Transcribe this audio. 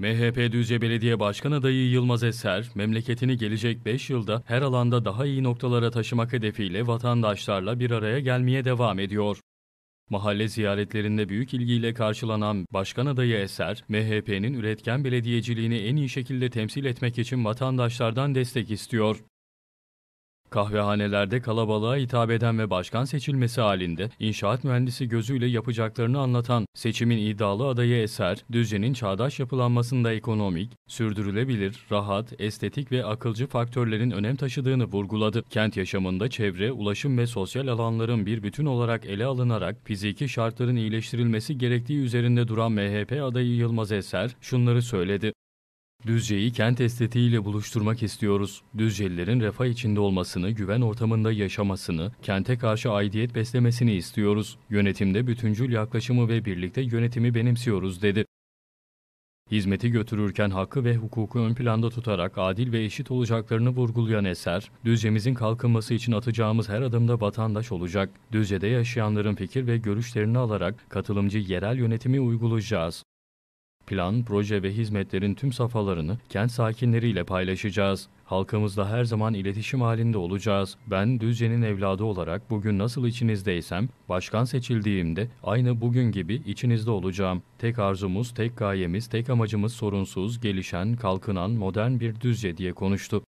MHP Düzce Belediye Başkan adayı Yılmaz Eser, memleketini gelecek 5 yılda her alanda daha iyi noktalara taşımak hedefiyle vatandaşlarla bir araya gelmeye devam ediyor. Mahalle ziyaretlerinde büyük ilgiyle karşılanan Başkan adayı Eser, MHP'nin üretken belediyeciliğini en iyi şekilde temsil etmek için vatandaşlardan destek istiyor. Kahvehanelerde kalabalığa hitap eden ve başkan seçilmesi halinde inşaat mühendisi gözüyle yapacaklarını anlatan seçimin iddialı adayı Eser, düzenin çağdaş yapılanmasında ekonomik, sürdürülebilir, rahat, estetik ve akılcı faktörlerin önem taşıdığını vurguladı. Kent yaşamında çevre, ulaşım ve sosyal alanların bir bütün olarak ele alınarak fiziki şartların iyileştirilmesi gerektiği üzerinde duran MHP adayı Yılmaz Eser şunları söyledi. Düzce'yi kent estetiğiyle buluşturmak istiyoruz. Düzcelilerin refah içinde olmasını, güven ortamında yaşamasını, kente karşı aidiyet beslemesini istiyoruz. Yönetimde bütüncül yaklaşımı ve birlikte yönetimi benimsiyoruz dedi. Hizmeti götürürken hakkı ve hukuku ön planda tutarak adil ve eşit olacaklarını vurgulayan eser, Düzce'mizin kalkınması için atacağımız her adımda vatandaş olacak. Düzce'de yaşayanların fikir ve görüşlerini alarak katılımcı yerel yönetimi uygulayacağız. Plan, proje ve hizmetlerin tüm safhalarını kent sakinleriyle paylaşacağız. Halkımızla her zaman iletişim halinde olacağız. Ben Düzce'nin evladı olarak bugün nasıl içinizdeysem, başkan seçildiğimde aynı bugün gibi içinizde olacağım. Tek arzumuz, tek gayemiz, tek amacımız sorunsuz, gelişen, kalkınan, modern bir Düzce diye konuştu.